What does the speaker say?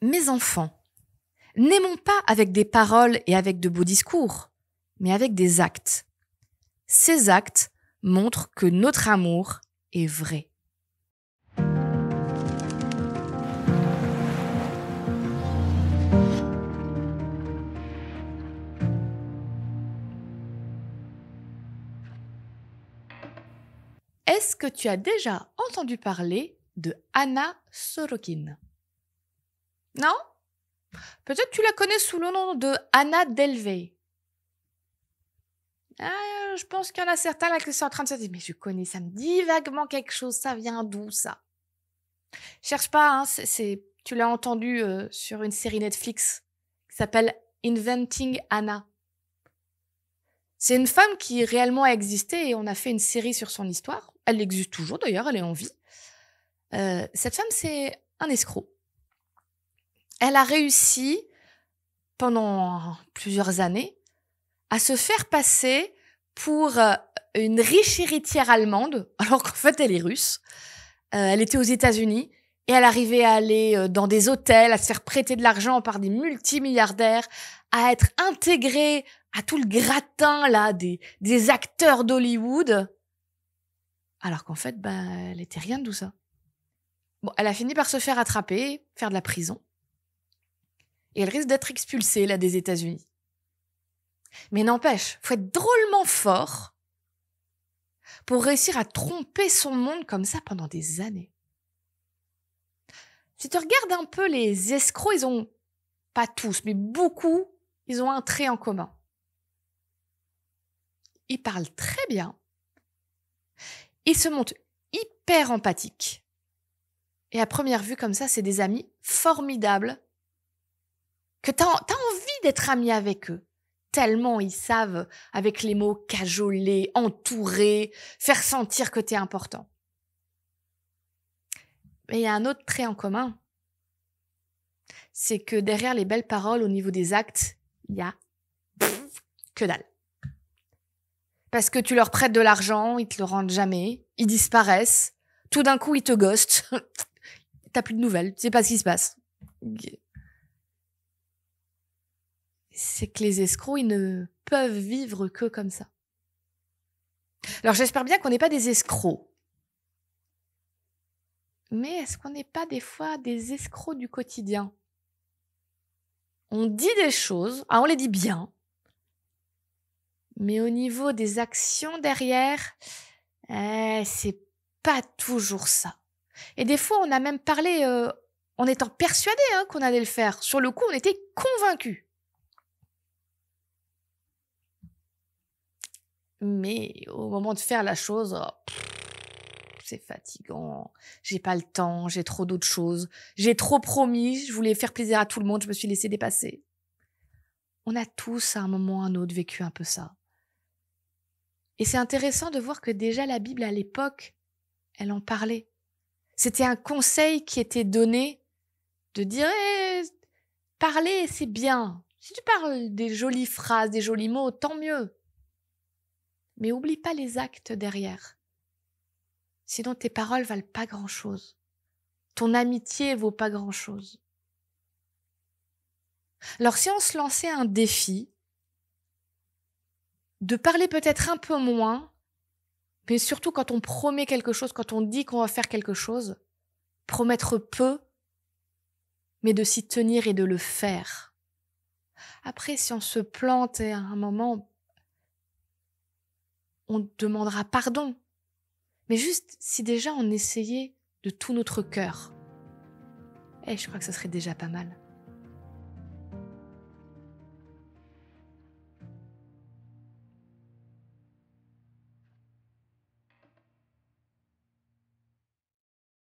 Mes enfants, n'aimons pas avec des paroles et avec de beaux discours, mais avec des actes. Ces actes montrent que notre amour est vrai. Est-ce que tu as déjà entendu parler de Anna Sorokin non Peut-être tu la connais sous le nom de Anna Delvey. Ah, je pense qu'il y en a certains là qui sont en train de se dire Mais je connais, ça me dit vaguement quelque chose, ça vient d'où ça Cherche pas, hein, c'est, tu l'as entendu euh, sur une série Netflix qui s'appelle Inventing Anna. C'est une femme qui réellement a existé et on a fait une série sur son histoire. Elle existe toujours d'ailleurs, elle est en vie. Euh, cette femme, c'est un escroc elle a réussi pendant plusieurs années à se faire passer pour euh, une riche héritière allemande, alors qu'en fait elle est russe. Euh, elle était aux États-Unis et elle arrivait à aller euh, dans des hôtels, à se faire prêter de l'argent par des multimilliardaires, à être intégrée à tout le gratin là des, des acteurs d'Hollywood, alors qu'en fait, ben, elle était rien de tout ça. Bon, elle a fini par se faire attraper, faire de la prison et elle risque d'être expulsée là des États-Unis. Mais n'empêche, faut être drôlement fort pour réussir à tromper son monde comme ça pendant des années. Si tu regardes un peu les escrocs, ils ont pas tous, mais beaucoup, ils ont un trait en commun. Ils parlent très bien. Ils se montrent hyper empathiques. Et à première vue, comme ça, c'est des amis formidables que tu as, envie d'être ami avec eux. Tellement ils savent, avec les mots cajoler, entourer, faire sentir que tu es important. Mais il y a un autre trait en commun. C'est que derrière les belles paroles, au niveau des actes, il y a que dalle. Parce que tu leur prêtes de l'argent, ils te le rendent jamais, ils disparaissent, tout d'un coup ils te ghostent, t'as plus de nouvelles, tu sais pas ce qui se passe c'est que les escrocs, ils ne peuvent vivre que comme ça. Alors j'espère bien qu'on n'est pas des escrocs. Mais est-ce qu'on n'est pas des fois des escrocs du quotidien On dit des choses, ah, on les dit bien, mais au niveau des actions derrière, eh, c'est pas toujours ça. Et des fois, on a même parlé euh, en étant persuadé hein, qu'on allait le faire. Sur le coup, on était convaincu. Mais au moment de faire la chose, oh, c'est fatigant. J'ai pas le temps, j'ai trop d'autres choses. J'ai trop promis, je voulais faire plaisir à tout le monde, je me suis laissé dépasser. On a tous à un moment ou à un autre vécu un peu ça. Et c'est intéressant de voir que déjà la Bible à l'époque, elle en parlait. C'était un conseil qui était donné de dire eh, parler, c'est bien. Si tu parles des jolies phrases, des jolis mots, tant mieux mais oublie pas les actes derrière. Sinon tes paroles valent pas grand-chose. Ton amitié vaut pas grand-chose. Alors si on se lançait un défi, de parler peut-être un peu moins, mais surtout quand on promet quelque chose, quand on dit qu'on va faire quelque chose, promettre peu, mais de s'y tenir et de le faire. Après, si on se plante à un moment, on demandera pardon. Mais juste si déjà on essayait de tout notre cœur. Eh, je crois que ce serait déjà pas mal.